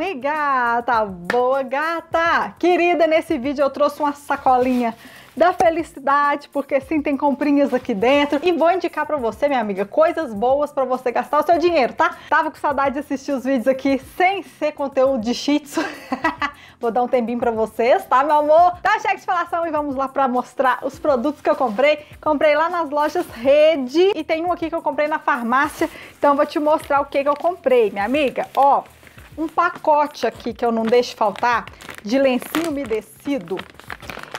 amiga, tá boa gata! Querida, nesse vídeo eu trouxe uma sacolinha da felicidade, porque sim, tem comprinhas aqui dentro. E vou indicar para você, minha amiga, coisas boas para você gastar o seu dinheiro, tá? Tava com saudade de assistir os vídeos aqui sem ser conteúdo de shih Vou dar um tempinho para vocês, tá, meu amor? Dá tá, um cheque de falação e vamos lá para mostrar os produtos que eu comprei. Comprei lá nas lojas Rede e tem um aqui que eu comprei na farmácia. Então, vou te mostrar o que, que eu comprei, minha amiga. Ó, um pacote aqui que eu não deixo faltar de lencinho umedecido.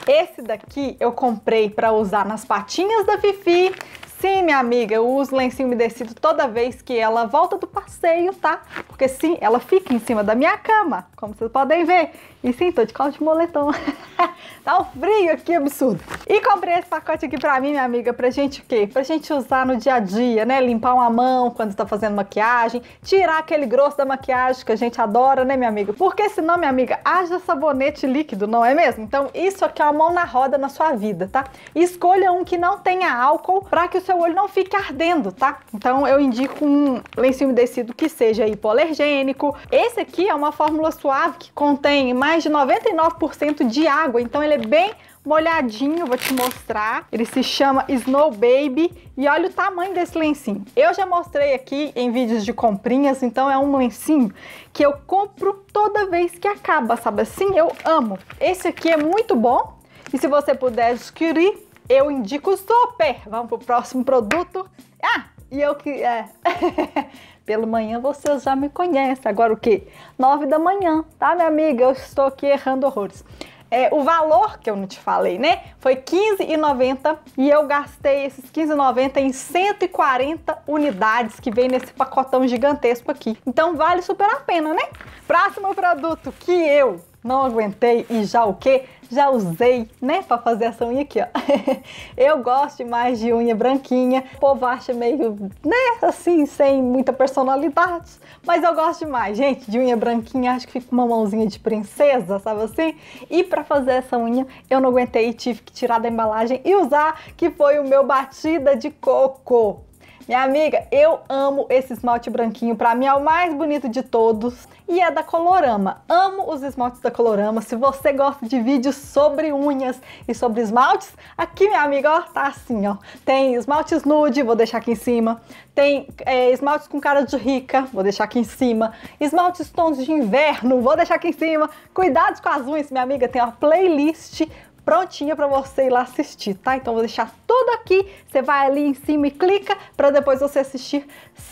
Esse daqui eu comprei para usar nas patinhas da Fifi. Sim, minha amiga, eu uso lencinho umedecido toda vez que ela volta do passeio, tá? Porque sim, ela fica em cima da minha cama, como vocês podem ver. E sim, tô de calça de moletom. tá um frio aqui, absurdo. E comprei esse pacote aqui pra mim, minha amiga, pra gente o quê? Pra gente usar no dia a dia, né? Limpar uma mão quando tá fazendo maquiagem, tirar aquele grosso da maquiagem que a gente adora, né, minha amiga? Porque senão, minha amiga, haja sabonete líquido, não é mesmo? Então, isso aqui é uma mão na roda na sua vida, tá? E escolha um que não tenha álcool pra que o seu olho não fique ardendo, tá? Então, eu indico um lencinho umedecido que seja poler higiênico. Esse aqui é uma fórmula suave que contém mais de 99% de água, então ele é bem molhadinho, vou te mostrar. Ele se chama Snow Baby e olha o tamanho desse lencinho. Eu já mostrei aqui em vídeos de comprinhas, então é um lencinho que eu compro toda vez que acaba, sabe assim? Eu amo. Esse aqui é muito bom e se você puder adquirir, eu indico super. Vamos pro próximo produto. Ah, e eu que... É. Pelo manhã você já me conhece. Agora o que? Nove da manhã, tá, minha amiga? Eu estou aqui errando horrores. É, o valor que eu não te falei, né? Foi R$15,90 e eu gastei esses R$15,90 em 140 unidades que vem nesse pacotão gigantesco aqui. Então vale super a pena, né? Próximo produto que eu não aguentei e já o quê? já usei, né, para fazer essa unha aqui, ó. Eu gosto mais de unha branquinha, o povo acha meio, né, assim, sem muita personalidade, mas eu gosto demais, gente, de unha branquinha, acho que fica uma mãozinha de princesa, sabe assim? E para fazer essa unha, eu não aguentei e tive que tirar da embalagem e usar, que foi o meu batida de coco. Minha amiga, eu amo esse esmalte branquinho, pra mim é o mais bonito de todos e é da Colorama. Amo os esmaltes da Colorama. Se você gosta de vídeos sobre unhas e sobre esmaltes, aqui, minha amiga, ó, tá assim, ó. Tem esmaltes nude, vou deixar aqui em cima. Tem é, esmaltes com cara de rica, vou deixar aqui em cima. Esmaltes tons de inverno, vou deixar aqui em cima. Cuidados com as unhas, minha amiga, tem uma playlist prontinha para você ir lá assistir, tá? Então vou deixar tudo aqui, você vai ali em cima e clica para depois você assistir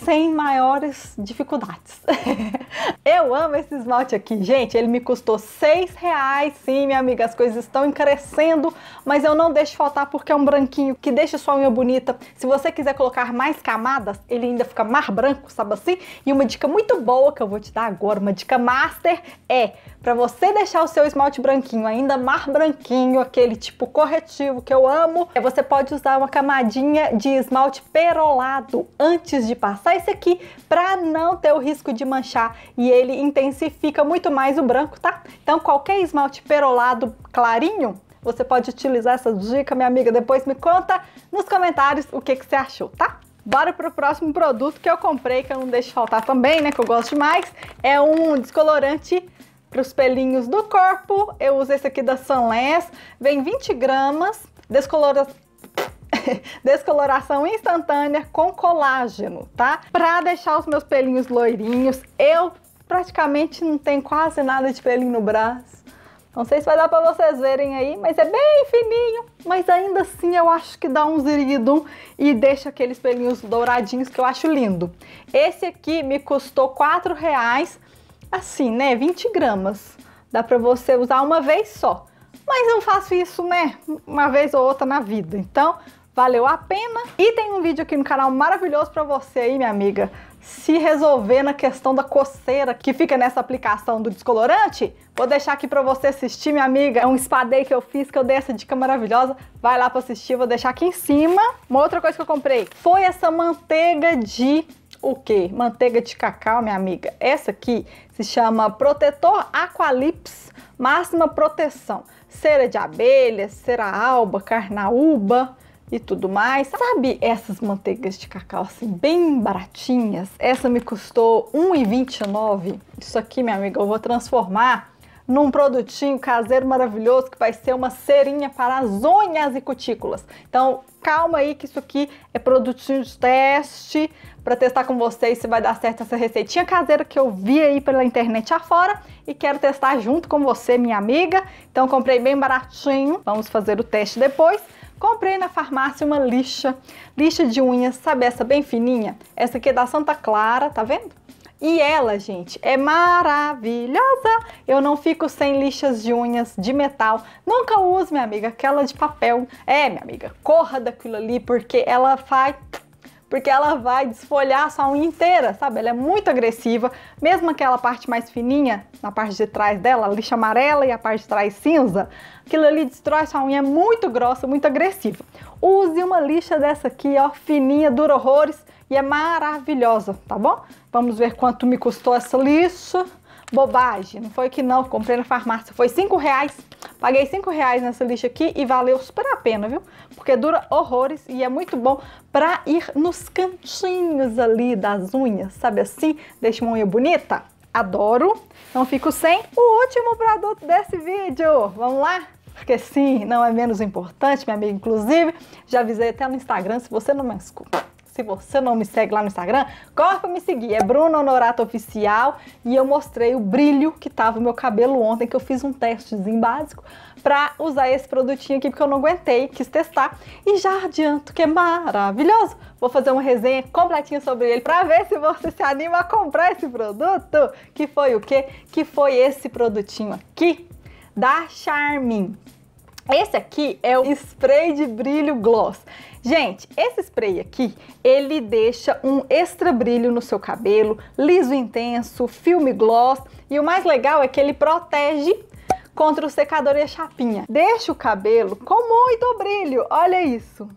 sem maiores dificuldades. eu amo esse esmalte aqui, gente, ele me custou seis reais, sim, minha amiga, as coisas estão encarecendo, mas eu não deixo faltar porque é um branquinho que deixa sua unha bonita. Se você quiser colocar mais camadas, ele ainda fica mais branco, sabe assim? E uma dica muito boa que eu vou te dar agora, uma dica master, é para você deixar o seu esmalte branquinho ainda mais branquinho, aquele tipo corretivo que eu amo, é você pode usar uma camadinha de esmalte perolado antes de passar esse aqui para não ter o risco de manchar e ele intensifica muito mais o branco, tá? Então qualquer esmalte perolado clarinho, você pode utilizar essa dica, minha amiga. Depois me conta nos comentários o que, que você achou, tá? Bora pro próximo produto que eu comprei, que eu não deixo faltar também, né? Que eu gosto demais. É um descolorante para os pelinhos do corpo, eu uso esse aqui da Sunless, vem 20 gramas, descolora... descoloração instantânea com colágeno, tá? Para deixar os meus pelinhos loirinhos, eu praticamente não tenho quase nada de pelinho no braço. Não sei se vai dar para vocês verem aí, mas é bem fininho. Mas ainda assim eu acho que dá um ziridum e deixa aqueles pelinhos douradinhos que eu acho lindo. Esse aqui me custou 4 reais assim, né? 20 gramas. Dá para você usar uma vez só. Mas eu faço isso, né? Uma vez ou outra na vida. Então, valeu a pena. E tem um vídeo aqui no canal maravilhoso para você aí, minha amiga, se resolver na questão da coceira que fica nessa aplicação do descolorante. Vou deixar aqui para você assistir, minha amiga. É um espadê que eu fiz, que eu dei essa dica maravilhosa. Vai lá para assistir, vou deixar aqui em cima. Uma outra coisa que eu comprei foi essa manteiga de o que? Manteiga de cacau, minha amiga. Essa aqui se chama Protetor Aqualips Máxima Proteção. Cera de abelha, cera alba, carnaúba e tudo mais. Sabe essas manteigas de cacau assim, bem baratinhas? Essa me custou R$1,29. Isso aqui, minha amiga, eu vou transformar num produtinho caseiro maravilhoso que vai ser uma cerinha para as unhas e cutículas. Então, calma aí que isso aqui é produtinho de teste para testar com vocês se vai dar certo essa receitinha caseira que eu vi aí pela internet afora e quero testar junto com você, minha amiga. Então, comprei bem baratinho. Vamos fazer o teste depois. Comprei na farmácia uma lixa, lixa de unhas, sabe essa bem fininha? Essa aqui é da Santa Clara, tá vendo? E ela, gente, é maravilhosa. Eu não fico sem lixas de unhas de metal. Nunca uso, minha amiga, aquela de papel. É, minha amiga, corra daquilo ali porque ela faz porque ela vai desfolhar a sua unha inteira, sabe? Ela é muito agressiva, mesmo aquela parte mais fininha, na parte de trás dela, a lixa amarela e a parte de trás cinza, aquilo ali destrói sua unha, é muito grossa, muito agressiva. Use uma lixa dessa aqui, ó, fininha, dura horrores e é maravilhosa, tá bom? Vamos ver quanto me custou essa lixa. Bobagem, não foi que não, comprei na farmácia, foi 5 reais. Paguei 5 reais nessa lixa aqui e valeu super a pena, viu? Porque dura horrores e é muito bom pra ir nos cantinhos ali das unhas, sabe assim? Deixa uma unha bonita. Adoro. Não fico sem o último produto desse vídeo. Vamos lá? Porque sim, não é menos importante, minha amiga, inclusive. Já avisei até no Instagram, se você não me escuta. Se você não me segue lá no Instagram, corre pra me seguir. É Bruno Honorato Oficial. E eu mostrei o brilho que tava o meu cabelo ontem, que eu fiz um testezinho básico pra usar esse produtinho aqui, porque eu não aguentei, quis testar. E já adianto que é maravilhoso. Vou fazer uma resenha completinha sobre ele pra ver se você se anima a comprar esse produto. Que foi o quê? Que foi esse produtinho aqui da Charmin. Esse aqui é o spray de brilho gloss. Gente, esse spray aqui, ele deixa um extra brilho no seu cabelo, liso intenso, filme gloss, e o mais legal é que ele protege contra o secador e a chapinha. Deixa o cabelo com muito brilho, olha isso.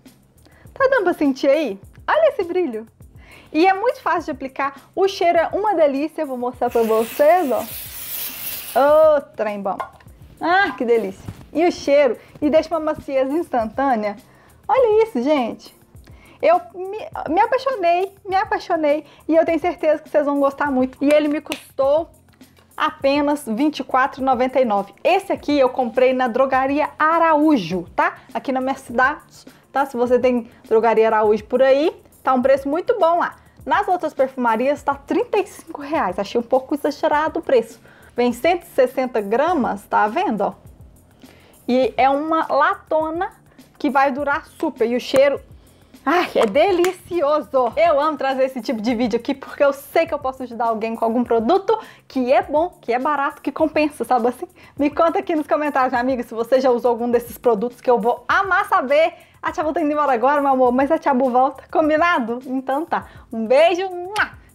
Tá dando pra sentir aí? Olha esse brilho. E é muito fácil de aplicar, o cheiro é uma delícia, vou mostrar pra vocês, ó. Ô, oh, trem bom. Ah, que delícia e o cheiro e deixa uma maciez instantânea. Olha isso, gente! Eu me, me apaixonei, me apaixonei e eu tenho certeza que vocês vão gostar muito. E ele me custou apenas R$ 24,99. Esse aqui eu comprei na drogaria Araújo, tá? Aqui na minha cidade, tá? Se você tem drogaria Araújo por aí, tá um preço muito bom lá. Nas outras perfumarias tá R$ reais. Achei um pouco exagerado o preço. Vem 160 gramas, tá vendo? Ó? E é uma latona que vai durar super. E o cheiro Ai, é delicioso! Eu amo trazer esse tipo de vídeo aqui porque eu sei que eu posso ajudar alguém com algum produto que é bom, que é barato, que compensa, sabe assim? Me conta aqui nos comentários, minha amiga, se você já usou algum desses produtos que eu vou amar saber. A Tia tá indo embora agora, meu amor, mas a Tia volta, combinado? Então tá, um beijo,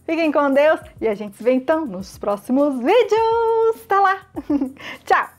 fiquem com Deus e a gente se vê então nos próximos vídeos. Tá lá! Tchau!